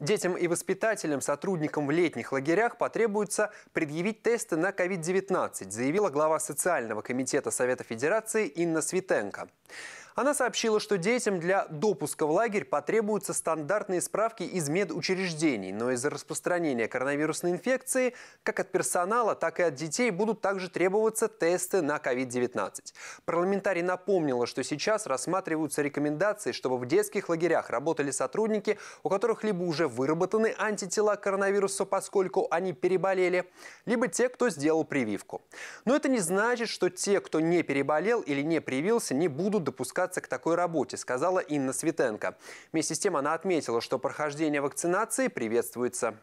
Детям и воспитателям, сотрудникам в летних лагерях потребуется предъявить тесты на COVID-19, заявила глава социального комитета Совета Федерации Инна Светенко. Она сообщила, что детям для допуска в лагерь потребуются стандартные справки из медучреждений, но из-за распространения коронавирусной инфекции как от персонала, так и от детей будут также требоваться тесты на COVID-19. Парламентарий напомнила, что сейчас рассматриваются рекомендации, чтобы в детских лагерях работали сотрудники, у которых либо уже выработаны антитела к коронавирусу, поскольку они переболели, либо те, кто сделал прививку. Но это не значит, что те, кто не переболел или не привился, не будут допускаться обязаться к такой работе, сказала Инна Светенко. Вместе с тем она отметила, что прохождение вакцинации приветствуется.